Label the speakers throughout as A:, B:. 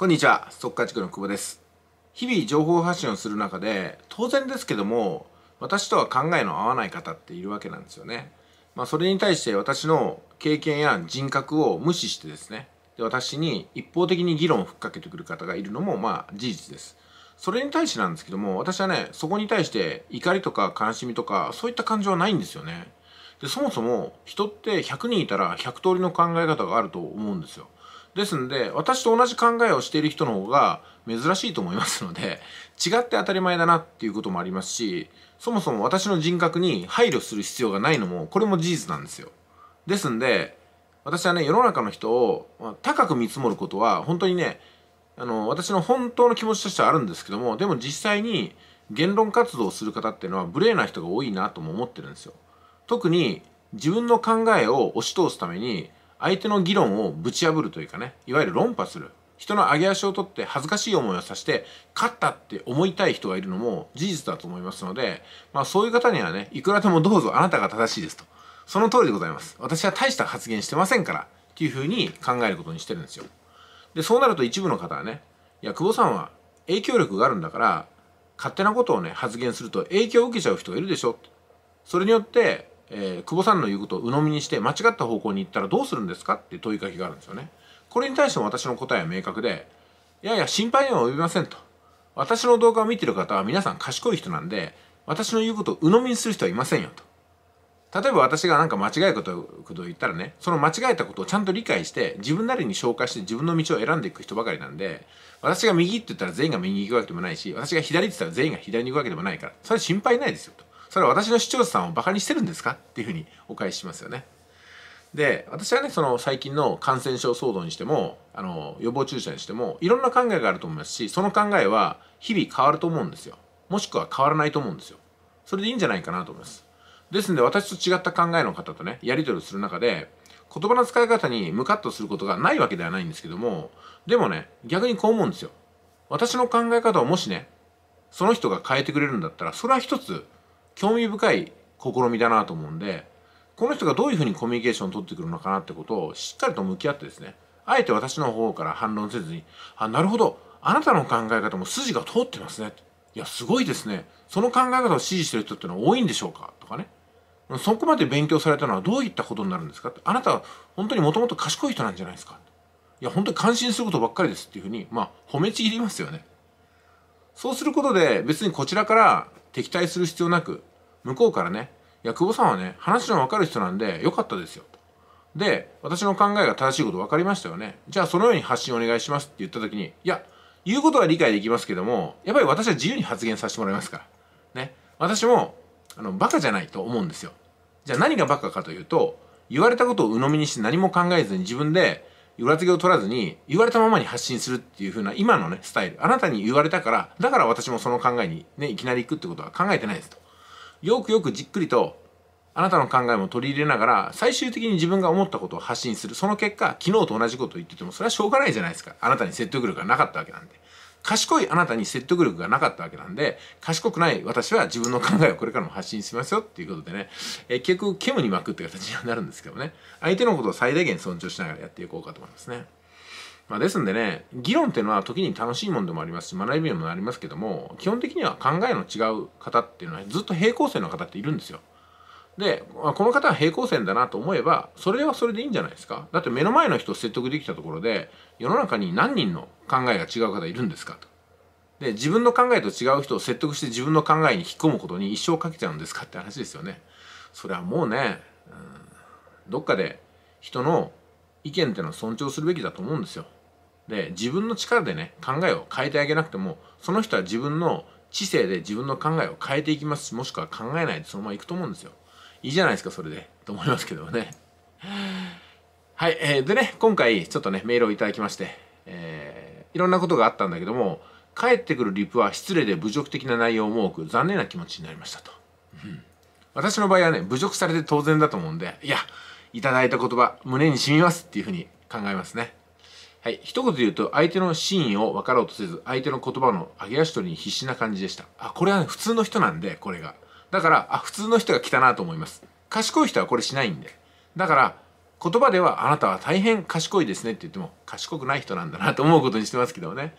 A: こんにちは、速稼塾の久保です。日々情報発信をする中で、当然ですけども、私とは考えの合わない方っているわけなんですよね。まあ、それに対して私の経験や人格を無視してですね、で私に一方的に議論をふっかけてくる方がいるのも、まあ、事実です。それに対してなんですけども、私はね、そこに対して怒りとか悲しみとか、そういった感情はないんですよね。で、そもそも人って100人いたら100通りの考え方があると思うんですよ。ですんで私と同じ考えをしている人の方が珍しいと思いますので違って当たり前だなっていうこともありますしそもそも私の人格に配慮する必要がないのもこれも事実なんですよですんで私はね世の中の人を、ま高く見積もることは本当にねあの私の本当の気持ちとしてはあるんですけどもでも実際に言論活動をする方っていうのは無礼な人が多いなとも思ってるんですよ特に自分の考えを押し通すために相手の議論をぶち破るというかねいわゆる論破する人の上げ足を取って恥ずかしい思いをさして勝ったって思いたい人がいるのも事実だと思いますので、まあ、そういう方にはねいくらでもどうぞあなたが正しいですとその通りでございます私は大した発言してませんからっていうふうに考えることにしてるんですよでそうなると一部の方はねいや久保さんは影響力があるんだから勝手なことをね発言すると影響を受けちゃう人がいるでしょそれによってえー、久保さんの言うことを鵜呑みにして間違った方向に行ったらどうするんですかっていう問いかけがあるんですよね。これに対しても私の答えは明確で、いやいや心配には及びませんと。私の動画を見てる方は皆さん賢い人なんで、私の言うことを鵜呑みにする人はいませんよと。例えば私が何か間違えたことを言ったらね、その間違えたことをちゃんと理解して、自分なりに紹介して自分の道を選んでいく人ばかりなんで、私が右って言ったら全員が右に行くわけでもないし、私が左って言ったら全員が左に行くわけでもないから、それ心配ないですよと。それは私の視聴者さんをバカにしてるんですかっていうふうにお返ししますよね。で私はねその最近の感染症騒動にしてもあの予防注射にしてもいろんな考えがあると思いますしその考えは日々変わると思うんですよもしくは変わらないと思うんですよそれでいいんじゃないかなと思いますですので私と違った考えの方とねやり取りする中で言葉の使い方にムカッとすることがないわけではないんですけどもでもね逆にこう思うんですよ私の考え方をもしねその人が変えてくれるんだったらそれは一つ興味深い試みだなと思うんでこの人がどういうふうにコミュニケーションを取ってくるのかなってことをしっかりと向き合ってですねあえて私の方から反論せずに「あなるほどあなたの考え方も筋が通ってますね」いやすごいですねその考え方を支持してる人ってのは多いんでしょうか?」とかねそこまで勉強されたのはどういったことになるんですかあなたは本当にもともと賢い人なんじゃないですかいや本当に感心することばっかりですっていうふうにまあ褒めちぎりますよねそうすることで別にこちらから敵対する必要なく向こうからねいや久保さんはね話の分かる人なんで良かったですよで私の考えが正しいこと分かりましたよねじゃあそのように発信お願いしますって言った時にいや言うことは理解できますけどもやっぱり私は自由に発言させてもらいますからね私もあのバカじゃないと思うんですよじゃあ何がバカかというと言われたことを鵜呑みにして何も考えずに自分で裏付けを取らずに言われたままに発信するっていう風な今のねスタイルあなたに言われたからだから私もその考えにねいきなり行くってことは考えてないですとよくよくじっくりとあなたの考えも取り入れながら最終的に自分が思ったことを発信するその結果昨日と同じことを言っててもそれはしょうがないじゃないですかあなたに説得力がなかったわけなんで賢いあなたに説得力がなかったわけなんで、賢くない私は自分の考えをこれからも発信しますよっていうことでね、えー、結局、ケムに巻くって形になるんですけどね、相手のことを最大限尊重しながらやっていこうかと思いますね。まあ、ですんでね、議論っていうのは時に楽しいもんでもありますし、学びにもなりますけども、基本的には考えの違う方っていうのはずっと平行線の方っているんですよ。で、この方は平行線だなと思えば、それはそれでいいんじゃないですか。だって目の前の人を説得できたところで、世の中に何人の考えが違う方いるんですかと。で、自分の考えと違う人を説得して自分の考えに引っ込むことに一生かけちゃうんですかって話ですよね。それはもうね、うん、どっかで人の意見ってのは尊重するべきだと思うんですよ。で、自分の力でね、考えを変えてあげなくても、その人は自分の知性で自分の考えを変えていきますし、もしくは考えないでそのままいくと思うんですよ。いいじゃないですか、それで。と思いますけどね。はい、えー、でね、今回ちょっとね、メールをいただきまして、えー、いろんなことがあったんだけども、帰ってくるリプは失礼で侮辱的な内容も多く、残念な気持ちになりましたと。うん、私の場合はね、侮辱されて当然だと思うんで、いや、いただいた言葉、胸に染みますっていうふうに考えますね。はい。一言で言うと、相手の真意を分かろうとせず、相手の言葉の上げ足取りに必死な感じでした。あ、これはね、普通の人なんで、これが。だからあ普通の人が来たなと思います賢い人はこれしないんでだから言葉ではあなたは大変賢いですねって言っても賢くない人なんだなと思うことにしてますけどね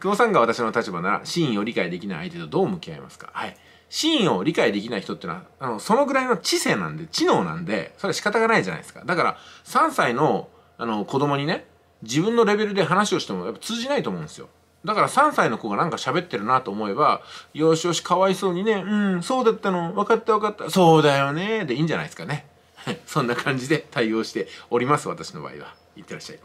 A: 久保さんが私の立場なら真意を理解できない相手とどう向き合いますかはい真意を理解できない人ってのはあのそのぐらいの知性なんで知能なんでそれは仕方がないじゃないですかだから3歳のあの子供にね自分のレベルで話をしてもやっぱ通じないと思うんですよだから3歳の子がなんか喋ってるなと思えば、よしよしかわいそうにね、うん、そうだったの、分かった分かった、そうだよね、でいいんじゃないですかね。そんな感じで対応しております、私の場合は。いってらっしゃい。